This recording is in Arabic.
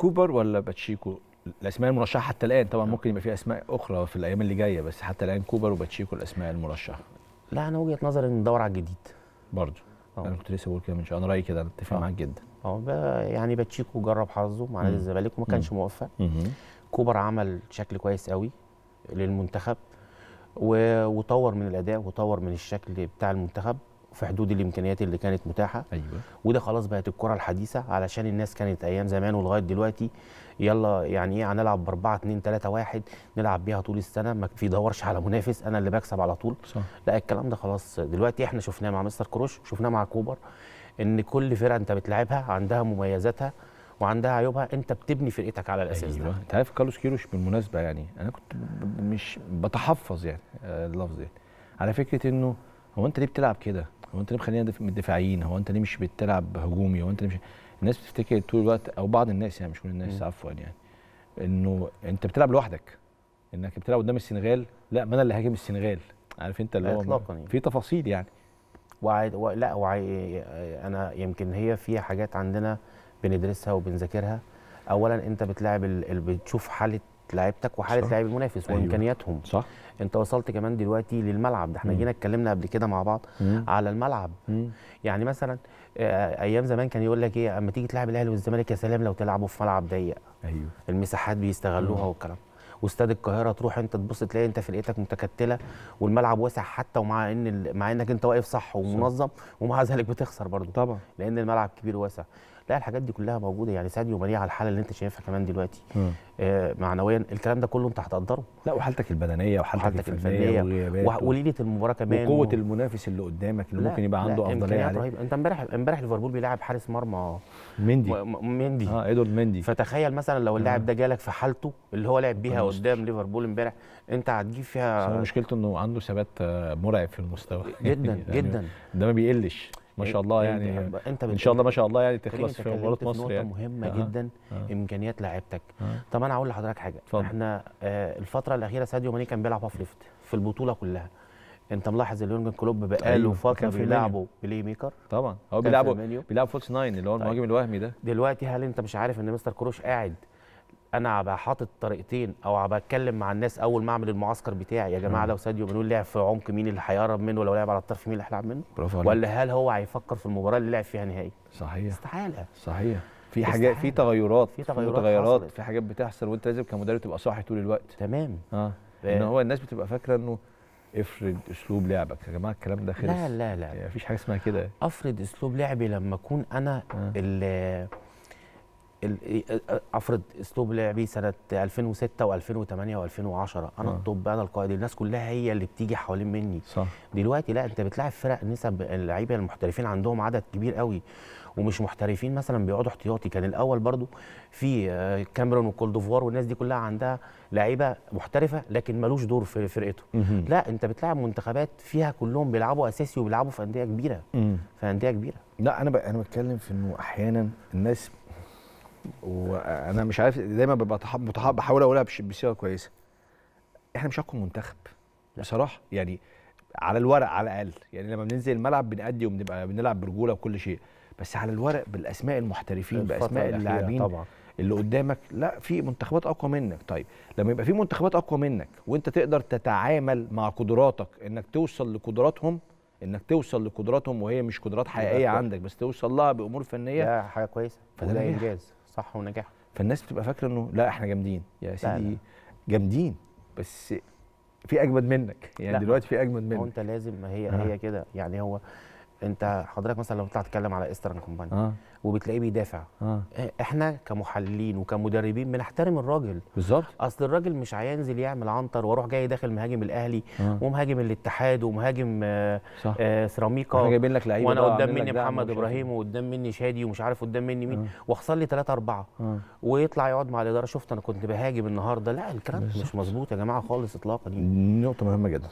كوبر ولا باتشيكو الاسماء المرشحه حتى الان طبعا ممكن يبقى في اسماء اخرى في الايام اللي جايه بس حتى الان كوبر وباتشيكو الاسماء المرشحه لا انا وجهه نظري ان ندور على الجديد برضه آه. انا كنت لسه بقول كده من شويه انا رايي كده انا اتفق آه. معاك جدا اه يعني باتشيكو جرب حظه مع نادي الزمالك وما كانش موفق كوبر عمل شكل كويس قوي للمنتخب وطور من الاداء وطور من الشكل بتاع المنتخب في حدود الامكانيات اللي كانت متاحه ايوه وده خلاص بقت الكره الحديثه علشان الناس كانت ايام زمان ولغايه دلوقتي يلا يعني ايه هنلعب ب 4 2 3 1 نلعب بيها طول السنه ما في دورش على منافس انا اللي بكسب على طول صح. لا الكلام ده خلاص دلوقتي احنا شفناه مع مستر كروش وشفناه مع كوبر ان كل فرقه انت بتلعبها عندها مميزاتها وعندها عيوبها انت بتبني فرقتك على الاساس أيوة. ده انت عارف كارلوس كيروش بالمناسبه يعني انا كنت مش بتحفظ يعني آه، اللفظ يعني على فكره انه هو انت ليه بتلعب كده هو انت ليه مخلينا مدافعين هو انت ليه مش بتلعب هجومي هو انت ليه مش الناس بتفتكر طول الوقت او بعض الناس يعني مش كل الناس عفوا يعني انه انت بتلعب لوحدك انك بتلعب قدام السنغال لا ما انا اللي هاجم السنغال عارف انت اللي هو اطلاقا يعني. في تفاصيل يعني وعي... و... لا وعي... انا يمكن هي في حاجات عندنا بندرسها وبنذاكرها اولا انت بتلاعب ال... بتشوف حاله لعيبتك وحاله لعيب المنافس أيوة. وامكانياتهم صح انت وصلت كمان دلوقتي للملعب ده احنا جينا اتكلمنا قبل كده مع بعض مم. على الملعب مم. يعني مثلا آه، ايام زمان كان يقول لك ايه اما تيجي تلعب الاهلي والزمالك يا سلام لو تلعبوا في ملعب ضيق ايوه المساحات بيستغلوها والكلام واستاد القاهره تروح انت تبص تلاقي انت فرقتك متكتله والملعب واسع حتى ومع ان مع انك انت واقف صح ومنظم ومع ذلك بتخسر برضه طبعا لان الملعب كبير واسع لا الحاجات دي كلها موجوده يعني ساديو ماني على الحاله اللي انت شايفها كمان دلوقتي آه معنويا الكلام ده كله انت هتقدره لا وحالتك البدنيه وحالتك, وحالتك الفنيه, وليله المباراه كمان وقوه و... المنافس اللي قدامك اللي ممكن يبقى عنده افضليه عليك رهيب. انت امبارح امبارح ليفربول بيلعب حارس مرمى مندي مندي اه ادوارد مندي فتخيل مثلا لو اللاعب آه. ده جالك في حالته اللي هو لعب بيها آه. قدام ليفربول امبارح انت هتجيب فيها مشكلته انه عنده ثبات آه، مرعب في المستوى جدا يعني جدا ده ما بيقلش ما شاء إيه، الله إيه، يعني انت, إيه، ان شاء الله ما شاء الله يعني تخلص في مباراه مصر يعني مهمه آه جدا آه امكانيات لاعبتك آه طب انا هقول لحضرتك حاجه فضل. احنا آه الفتره الاخيره ساديو ماني كان بيلعب اوف ليفت في البطوله كلها انت ملاحظ ان يورجن كلوب بقاله أيوه. فتره بيلعبه بلاي ميكر طبعا هو بيلعبه بيلعب فولس ناين اللي هو المهاجم طيب. الوهمي ده دلوقتي هل انت مش عارف ان مستر كروش قاعد انا هبقى حاطط طريقتين او هبقى اتكلم مع الناس اول ما اعمل المعسكر بتاعي يا جماعه لو ساديو مانول لعب في عمق مين اللي هيقرب منه ولو لعب على الطرف مين اللي هيلعب منه برافو ولا هل هو هيفكر في المباراه اللي لعب فيها نهائي صحيح استحاله صحيح في حاجات في تغيرات في تغيرات, تغيرات في حاجات بتحصل وانت لازم كمدرب تبقى صاحي طول الوقت تمام آه. اه ان هو الناس بتبقى فاكره انه افرض اسلوب لعبك يا جماعه الكلام ده خلص لا لا لا يعني مفيش حاجه اسمها كده افرض اسلوب لعبي لما اكون انا آه. اللي إيه، إيه، إيه، افرض اسلوب لعبي سنه 2006 و2008 و2010 انا نعم. الطب انا القائد الناس كلها هي اللي بتيجي حوالين مني صح. دلوقتي لا انت بتلاعب فرق نسب اللعيبه المحترفين عندهم عدد كبير قوي ومش محترفين مثلا بيقعدوا احتياطي كان الاول برضو في آه، كاميرون وكولدوفوار والناس دي كلها عندها لعيبه محترفه لكن ملوش دور في فرقته لا انت بتلاعب منتخبات فيها كلهم بيلعبوا اساسي وبيلعبوا في انديه كبيره في انديه كبيره لا انا انا بتكلم في انه احيانا الناس وانا مش عارف دايما ببقى بحاول اقولها بصيغه كويسه احنا مش اقوى منتخب بصراحه يعني على الورق على الاقل يعني لما بننزل الملعب بنأدي وبنبقى بنلعب برجوله وكل شيء بس على الورق بالاسماء المحترفين باسماء اللاعبين اللي قدامك لا في منتخبات اقوى منك طيب لما يبقى في منتخبات اقوى منك وانت تقدر تتعامل مع قدراتك انك توصل لقدراتهم انك توصل لقدراتهم وهي مش قدرات حقيقيه عندك بس توصل لها بامور فنيه ده حاجه كويسه فده انجاز صح ونجاح فالناس بتبقى فاكره انه لا احنا جامدين يا سيدي جامدين بس في اجمد منك يعني لا. دلوقتي في اجمد منك هو انت لازم ما هي آه. هي كده يعني هو انت حضرتك مثلا لو طلعت تتكلم على ايسترن كومباني آه. وبتلاقيه بيدافع آه. إيه، احنا كمحللين وكمدربين بنحترم الراجل بالظبط اصل الراجل مش هينزل يعمل عنتر واروح جاي داخل مهاجم الاهلي آه. ومهاجم الاتحاد ومهاجم آه صح. آه سيراميكا احنا جايبين لك لعيبه وانا قدام مني محمد ابراهيم إيه. وقدام مني شادي ومش عارف قدام مني مين آه. واحصل لي ثلاثه اربعه آه. ويطلع يقعد مع الاداره شفت انا كنت بهاجم النهارده لا الكلام مش مظبوط يا جماعه خالص اطلاقا نقطه مهمه جدا